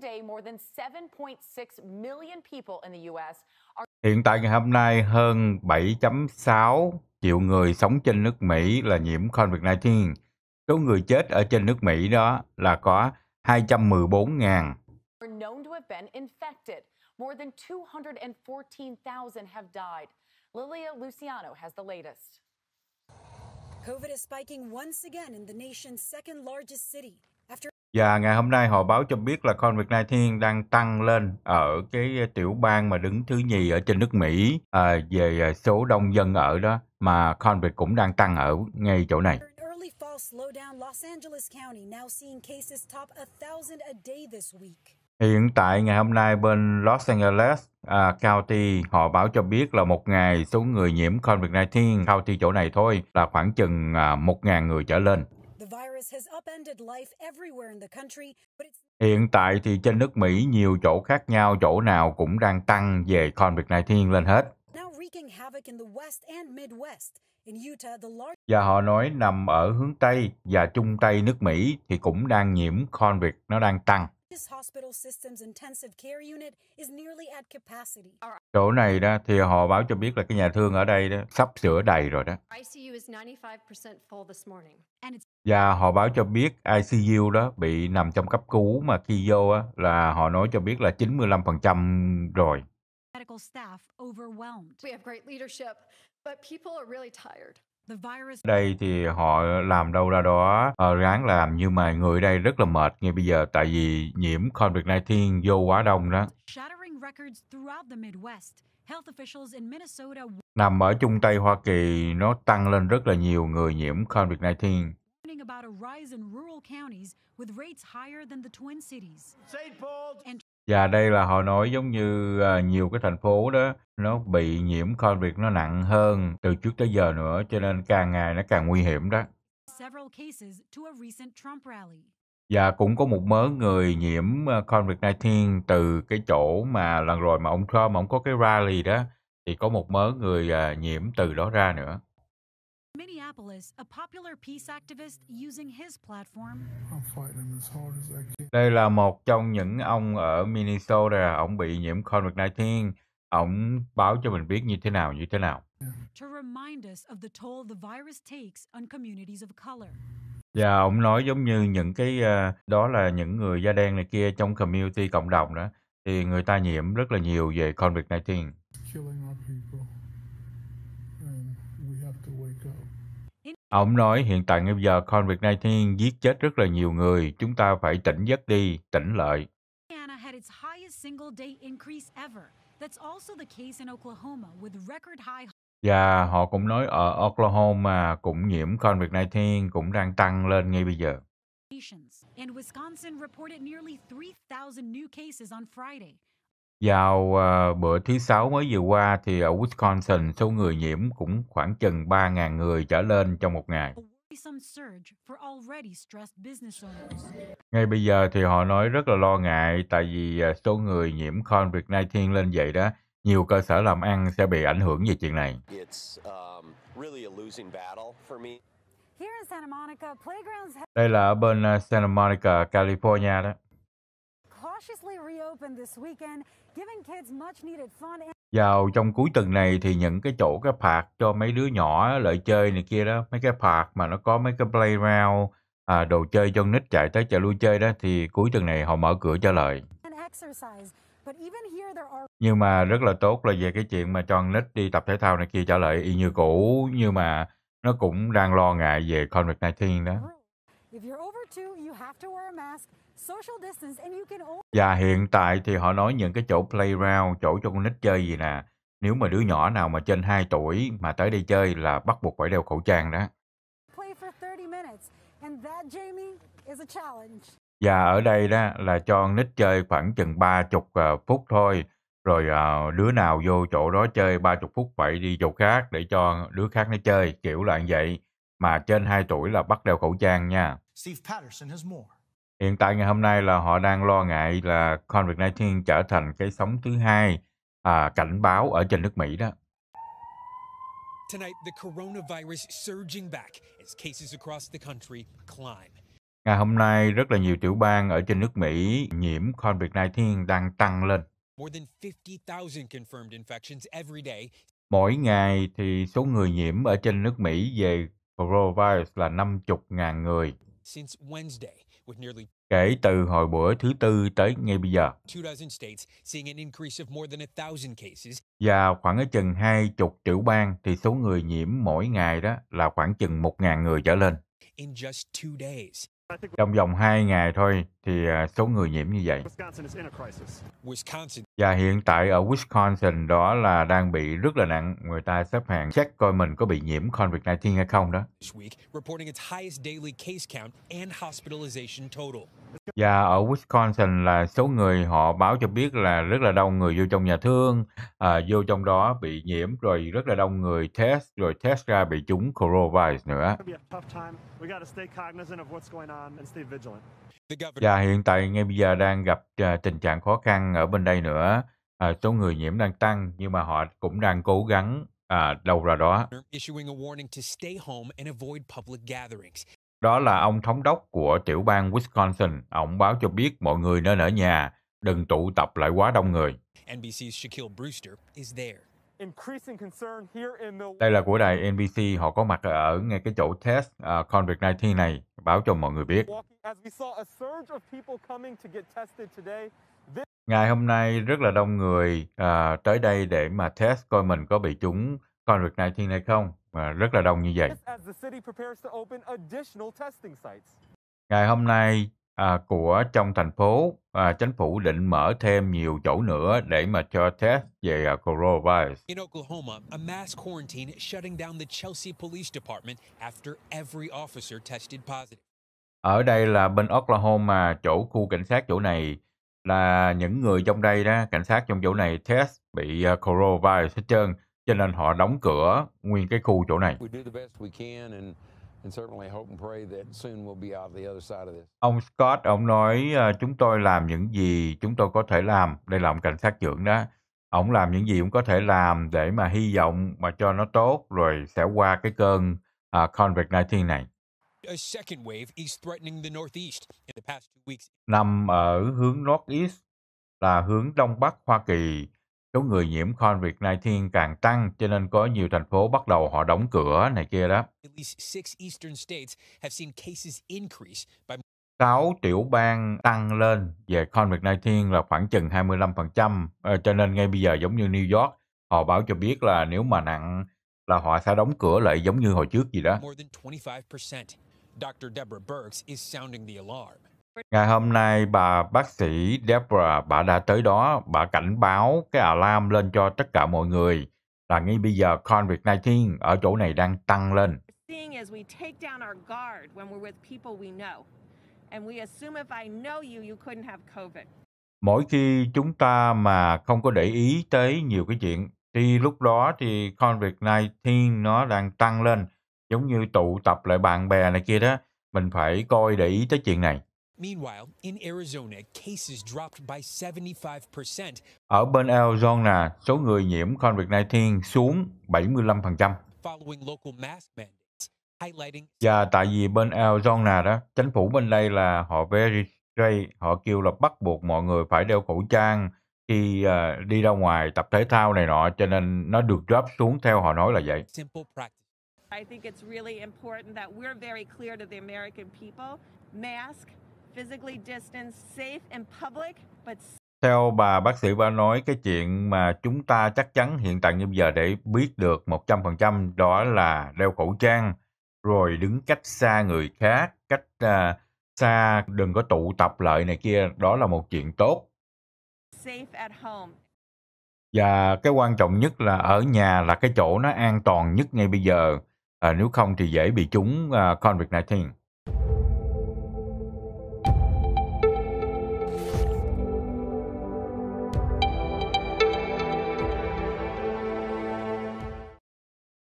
Today, more than 7.6 million people in the US are Hiện tại ngày hôm nay hơn 7.6 triệu người sống trên nước Mỹ là nhiễm COVID-19. Số người chết ở trên nước Mỹ đó là có 214.000. known to have been infected. More than 214,000 have died. Lilia Luciano has the latest. COVID is spiking once again in the nation's second largest city. Và ngày hôm nay họ báo cho biết là COVID-19 đang tăng lên ở cái ờ, tiểu bang mà đứng thứ nhì ở trên nước Mỹ à, về ờ, số đông dân ở đó mà COVID cũng đang tăng ở ngay chỗ này. Hiện tại ngày hôm nay bên Los Angeles uh, County họ báo cho biết là một ngày số người nhiễm COVID-19 county chỗ này thôi là khoảng chừng uh, à, 1.000 người trở lên. Hiện tại thì trên nước Mỹ nhiều chỗ khác nhau, chỗ nào cũng đang tăng về COVID-19 lên hết. Và họ nói nằm ở hướng Tây và Trung Tây nước Mỹ thì cũng đang nhiễm COVID, nó đang tăng. Chỗ này đó thì họ báo cho biết là cái nhà thương ở đây đó sắp sửa đầy rồi đó. Và họ báo cho biết ICU đó bị nằm trong cấp cứu mà khi vô á, là họ nói cho biết là 95% rồi. Đây thì họ làm đâu ra đó, họ ờ, ráng làm nhưng mà người đây rất là mệt ngay bây giờ tại vì nhiễm COVID-19 vô quá đông đó. Nằm ở Trung Tây Hoa Kỳ, nó tăng lên rất là nhiều người nhiễm COVID-19. Và đây là họ nói giống như à, nhiều cái thành phố đó nó bị nhiễm COVID nó nặng hơn từ trước tới giờ nữa cho nên càng ngày nó càng nguy hiểm đó và dạ, cũng có một mớ người nhiễm, ờ, Covid-19 từ cái chỗ mà lần rồi mà ông Trump ông có cái rally đó, thì có một mớ người, ờ, nhiễm từ đó ra nữa. Đây là một trong những ông ở Minnesota, ông bị nhiễm Covid-19, Ông báo cho mình biết như thế nào, như thế nào. To remind us of the toll the virus takes on communities of color. Yeah, dạ, ông nói giống như những cái, ờ, đó là những người da đen này kia trong community cộng đồng đó, thì người ta nhiễm rất là nhiều về COVID-19. Killing our nói hiện tại bây giờ COVID-19 giết chết rất là nhiều người, chúng ta phải tỉnh giấc đi, tỉnh lợi. Indiana had its highest single day increase ever. That's also the case in Oklahoma with record high và dạ, họ cũng nói ở Oklahoma cũng nhiễm COVID-19 cũng đang tăng lên ngay bây giờ. And Wisconsin reported nearly 3,000 new cases on Friday. Vào uh, bữa thứ Sáu mới vừa qua thì ở Wisconsin số người nhiễm cũng khoảng chừng 3.000 người trở lên trong một ngày. Ngay bây giờ thì họ nói rất là lo ngại tại vì ờ, số người nhiễm COVID-19 lên vậy đó nhiều cơ sở làm ăn sẽ bị ảnh hưởng về chuyện này. Um, Đây là ở bên ờ, Santa Monica, California đó. Vào trong cuối tuần này thì những cái chỗ cái phạt cho mấy đứa nhỏ lợi chơi này kia đó, mấy cái phạt mà nó có mấy cái playground, à, đồ chơi cho nít chạy tới chạy lui chơi đó thì cuối tuần này họ mở cửa cho lời nhưng mà rất là tốt là về cái chuyện mà cho nít đi tập thể thao này kia trở lại y như cũ nhưng mà nó cũng đang lo ngại về COVID-19 đó. Và hiện tại thì họ nói những cái chỗ playground, chỗ cho con nít chơi gì nè, nếu mà đứa nhỏ nào mà trên 2 tuổi mà tới đây chơi là bắt buộc phải đeo khẩu trang đó. Và ở đây đó là cho nít chơi khoảng chừng 30 ờ, phút thôi. Rồi ờ, đứa nào vô chỗ đó chơi 30 phút vậy đi chỗ khác để cho đứa khác nó chơi, kiểu là như vậy. Mà trên 2 tuổi là bắt đeo khẩu trang nha. Hiện tại ngày hôm nay là họ đang lo ngại là COVID-19 trở thành cái sóng thứ hai à, cảnh báo ở trên nước Mỹ đó. Tonight, the coronavirus surging back as cases across the country climb. Ngày hôm nay, rất là nhiều tiểu bang ở trên nước Mỹ nhiễm COVID-19 đang tăng lên. Mỗi ngày thì số người nhiễm ở trên nước Mỹ về coronavirus là 50.000 người. Kể từ hồi bữa thứ Tư tới ngay bây giờ. Và khoảng ở chừng hai chục tiểu bang thì số người nhiễm mỗi ngày đó là khoảng chừng 1.000 người trở lên. In just two days. Trong vòng 2 ngày thôi thì à, số người nhiễm như vậy. Và hiện tại ở Wisconsin đó là đang bị rất là nặng. Người ta xếp hàng check coi mình có bị nhiễm COVID-19 hay không đó. Và ở Wisconsin là số người họ báo cho biết là rất là đông người vô trong nhà thương, à, vô trong đó bị nhiễm rồi rất là đông người test rồi test ra bị trúng coronavirus nữa. Um, Và dạ, hiện tại ngay bây giờ đang gặp uh, tình trạng khó khăn ở bên đây nữa. Uh, số người nhiễm đang tăng nhưng mà họ cũng đang cố gắng à, đâu ra đó. Đó là ông thống đốc của tiểu bang Wisconsin. Ông báo cho biết mọi người nên ở nhà, đừng tụ tập lại quá đông người. NBC's Shaquille Brewster is there. Đây là của đài NBC, họ có mặt ở ngay cái chỗ test uh, à, COVID-19 này, báo cho mọi người biết. Ngày hôm nay rất là đông người uh, tới đây để mà test coi mình có bị trúng COVID-19 hay không, uh, rất là đông như vậy. Ngày hôm nay à, của trong thành phố, à, chính phủ định mở thêm nhiều chỗ nữa để mà cho test về à, coronavirus. In Oklahoma, a mass quarantine shutting down the Chelsea Police Department after every officer tested positive. Ở đây là bên Oklahoma, chỗ khu cảnh sát chỗ này là những người trong đây đó, cảnh sát trong chỗ này test bị uh, coronavirus hết trơn, cho nên họ đóng cửa nguyên cái khu chỗ này. We do the best we can and Ông Scott, ông nói ờ, chúng tôi làm những gì chúng tôi có thể làm. Đây là ông cảnh sát trưởng đó. Ông làm những gì cũng có thể làm để mà hy vọng mà cho nó tốt rồi sẽ qua cái cơn uh, ờ, COVID-19 này. Nằm ở hướng Northeast là hướng Đông Bắc Hoa Kỳ số người nhiễm COVID-19 càng tăng cho nên có nhiều thành phố bắt đầu họ đóng cửa này kia đó. Sáu tiểu bang tăng lên về COVID-19 là khoảng chừng 25%, ờ, cho nên ngay bây giờ giống như New York, họ báo cho biết là nếu mà nặng là họ sẽ đóng cửa lại giống như hồi trước gì đó. Dr. Deborah Burks is sounding the alarm. Ngày hôm nay bà bác sĩ Deborah bà đã tới đó, bà cảnh báo cái alarm lên cho tất cả mọi người là ngay bây giờ COVID-19 ở chỗ này đang tăng lên. Mỗi khi chúng ta mà không có để ý tới nhiều cái chuyện thì lúc đó thì COVID-19 nó đang tăng lên giống như tụ tập lại bạn bè này kia đó mình phải coi để ý tới chuyện này Meanwhile, in Arizona, cases dropped by 75%. Ở bên Arizona, số người nhiễm COVID-19 xuống 75%. Và tại vì bên Arizona đó, chính phủ bên đây là họ very strict, họ kêu là bắt buộc mọi người phải đeo khẩu trang khi uh, đi ra ngoài tập thể thao này nọ, cho nên nó được drop xuống theo họ nói là vậy. I think it's really important that we're very clear to the American people. Mask theo bà bác sĩ ba nói cái chuyện mà chúng ta chắc chắn hiện tại như bây giờ để biết được 100% đó là đeo khẩu trang, rồi đứng cách xa người khác, cách uh, xa đừng có tụ tập lại này kia, đó là một chuyện tốt. Và cái quan trọng nhất là ở nhà là cái chỗ nó an toàn nhất ngay bây giờ, à, nếu không thì dễ bị chúng uh, à, COVID-19.